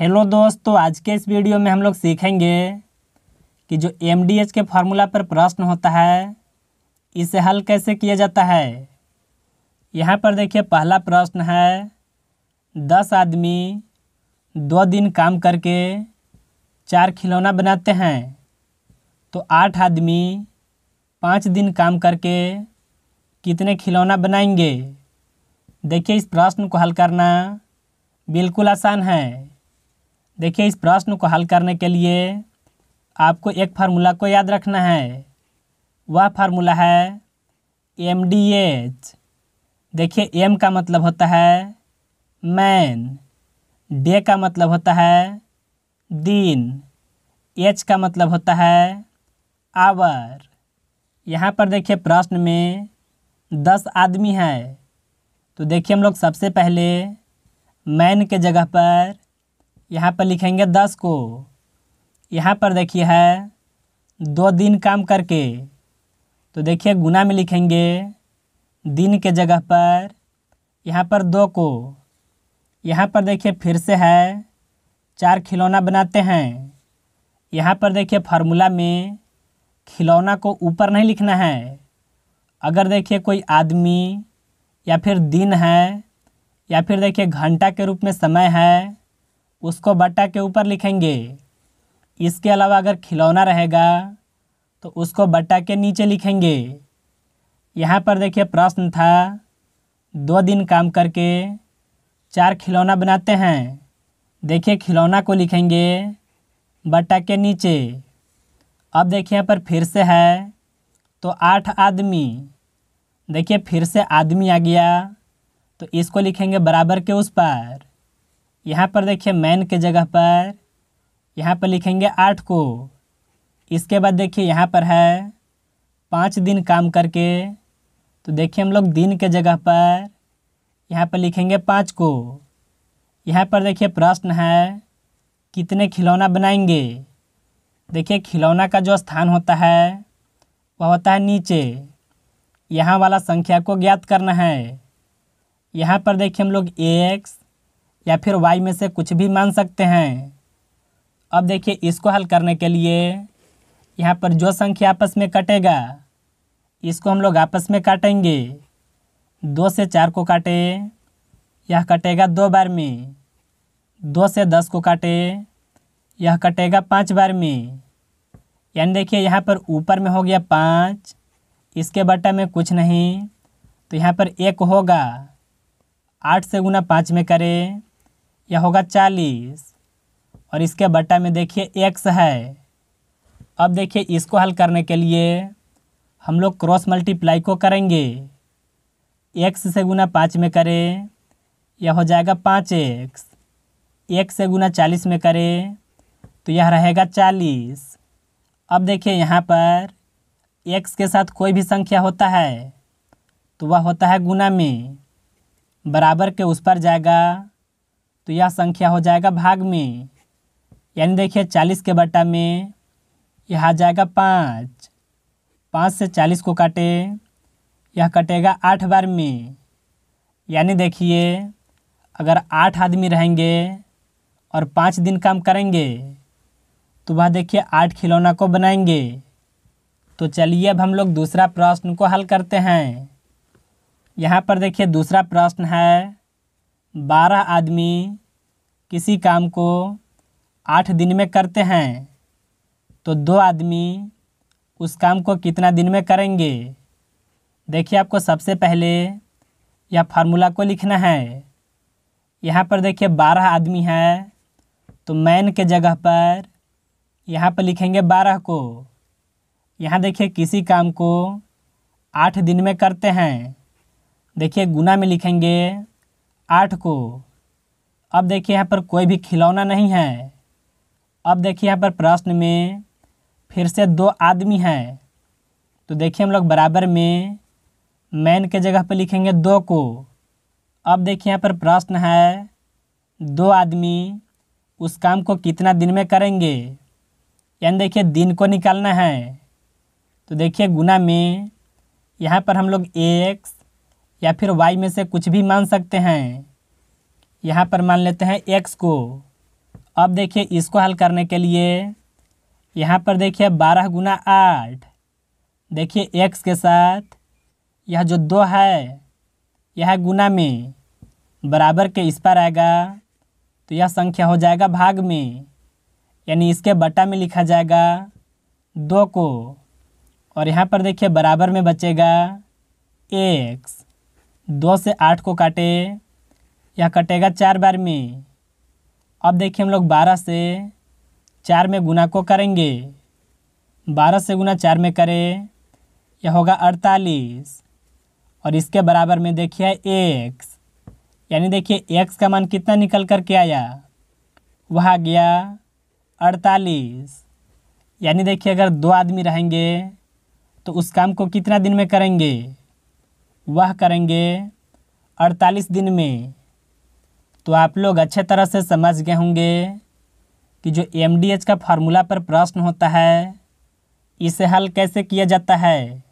hello दोस्तों आज के इस वीडियो में हम लोग सीखेंगे कि जो एम के फार्मूला पर प्रश्न होता है इसे हल कैसे किया जाता है यहाँ पर देखिए पहला प्रश्न है दस आदमी दो दिन काम करके चार खिलौना बनाते हैं तो आठ आदमी पाँच दिन काम करके कितने खिलौना बनाएंगे देखिए इस प्रश्न को हल करना बिल्कुल आसान है देखिए इस प्रश्न को हल करने के लिए आपको एक फार्मूला को याद रखना है वह फार्मूला है एम डी एच देखिए एम का मतलब होता है मैन डे का मतलब होता है दिन एच का मतलब होता है आवर यहाँ पर देखिए प्रश्न में दस आदमी है तो देखिए हम लोग सबसे पहले मैन के जगह पर यहाँ पर लिखेंगे दस को यहाँ पर देखिए है दो दिन काम करके तो देखिए गुना में लिखेंगे दिन के जगह पर यहाँ पर दो को यहाँ पर देखिए फिर से है चार खिलौना बनाते हैं यहाँ पर देखिए फार्मूला में खिलौना को ऊपर नहीं लिखना है अगर देखिए कोई आदमी या फिर दिन है या फिर देखिए घंटा के रूप में समय है उसको बट्टा के ऊपर लिखेंगे इसके अलावा अगर खिलौना रहेगा तो उसको बट्टा के नीचे लिखेंगे यहाँ पर देखिए प्रश्न था दो दिन काम करके चार खिलौना बनाते हैं देखिए खिलौना को लिखेंगे बट्टा के नीचे अब देखिए यहाँ पर फिर से है तो आठ आदमी देखिए फिर से आदमी आ गया तो इसको लिखेंगे बराबर के उस पर यहाँ पर देखिए मैन के जगह पर यहाँ पर लिखेंगे आठ को इसके बाद देखिए यहाँ पर है पाँच दिन काम करके तो देखिए हम लोग दिन के जगह पर यहाँ पर लिखेंगे पाँच को यहाँ पर देखिए प्रश्न है कितने खिलौना बनाएंगे देखिए खिलौना का जो स्थान होता है वह होता है नीचे यहाँ वाला संख्या को ज्ञात करना है यहाँ पर देखिए हम लोग एक्स या फिर वाई में से कुछ भी मान सकते हैं अब देखिए इसको हल करने के लिए यहाँ पर जो संख्या आपस में कटेगा इसको हम लोग आपस में काटेंगे दो से चार को काटे यह कटेगा दो बार में दो से दस को काटे यह कटेगा पाँच बार में यानी देखिए यहाँ पर ऊपर में हो गया पाँच इसके बटा में कुछ नहीं तो यहाँ पर एक होगा आठ से गुना पाँच में करें यह होगा चालीस और इसके बट्टा में देखिए एक्स है अब देखिए इसको हल करने के लिए हम लोग क्रॉस मल्टीप्लाई को करेंगे एक्स से गुना पाँच में करें यह हो जाएगा पाँच एक्स एक से गुना चालीस में करें तो यह रहेगा चालीस अब देखिए यहाँ पर एक्स के साथ कोई भी संख्या होता है तो वह होता है गुना में बराबर के उस पर जाएगा तो यह संख्या हो जाएगा भाग में यानी देखिए चालीस के बटा में यह आ जाएगा पाँच पाँच से चालीस को काटे यह कटेगा आठ बार में यानी देखिए अगर आठ आदमी रहेंगे और पाँच दिन काम करेंगे तो वह देखिए आठ खिलौना को बनाएंगे तो चलिए अब हम लोग दूसरा प्रश्न को हल करते हैं यहाँ पर देखिए दूसरा प्रश्न है बारह आदमी किसी काम को आठ दिन में करते हैं तो दो आदमी उस काम को कितना दिन में करेंगे देखिए आपको सबसे पहले यह फार्मूला को लिखना है यहाँ पर देखिए बारह आदमी है तो मैन के जगह पर यहाँ पर लिखेंगे बारह को यहाँ देखिए किसी काम को आठ दिन में करते हैं देखिए गुना में लिखेंगे आठ को अब देखिए यहाँ पर कोई भी खिलौना नहीं है अब देखिए यहाँ पर प्रश्न में फिर से दो आदमी हैं तो देखिए हम लोग बराबर में मैन के जगह पर लिखेंगे दो को अब देखिए यहाँ पर प्रश्न है दो आदमी उस काम को कितना दिन में करेंगे यानी देखिए दिन को निकालना है तो देखिए गुना में यहाँ पर हम लोग एक्स या फिर वाई में से कुछ भी मान सकते हैं यहाँ पर मान लेते हैं एक्स को अब देखिए इसको हल करने के लिए यहाँ पर देखिए बारह गुना आठ देखिए एक्स के साथ यह जो दो है यह गुना में बराबर के इस पर आएगा तो यह संख्या हो जाएगा भाग में यानी इसके बटा में लिखा जाएगा दो को और यहाँ पर देखिए बराबर में बचेगा एक्स दो से आठ को काटे यह कटेगा चार बार में अब देखिए हम लोग बारह से चार में गुना को करेंगे बारह से गुना चार में करें यह होगा अड़तालीस और इसके बराबर में देखिए एक्स यानी देखिए एक्स का मान कितना निकल कर के आया वह आ गया अड़तालीस यानी देखिए अगर दो आदमी रहेंगे तो उस काम को कितना दिन में करेंगे वह करेंगे अड़तालीस दिन में तो आप लोग अच्छे तरह से समझ गए होंगे कि जो एम का फार्मूला पर प्रश्न होता है इसे हल कैसे किया जाता है